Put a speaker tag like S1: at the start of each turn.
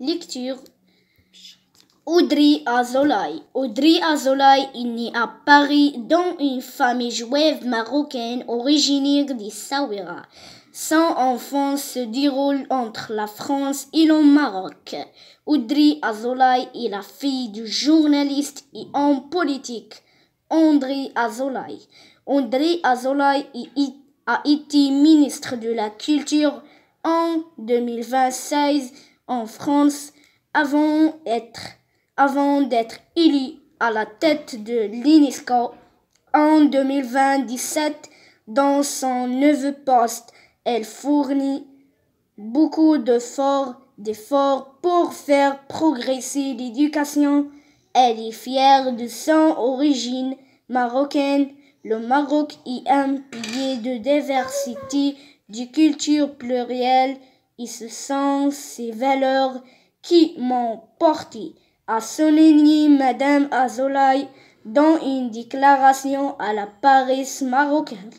S1: lecture Audrey Azoulay. Audrey Azoulay est née à Paris dans une famille juive marocaine originaire de Sawira. Son enfance se déroule entre la France et le Maroc. Audrey Azoulay est la fille du journaliste et homme politique André Azoulay. André Azoulay a été ministre de la Culture en 2026 en France avant d'être avant d'être élu à la tête de l'UNESCO en 2027 dans son neveu poste. Elle fournit beaucoup d'efforts, d'efforts pour faire progresser l'éducation. Elle est fière de son origine marocaine. Le Maroc est un pays de diversité du culture plurielle et ce sont ces valeurs qui m'ont porté à souligner Madame Azoulay dans une déclaration à la Paris marocaine.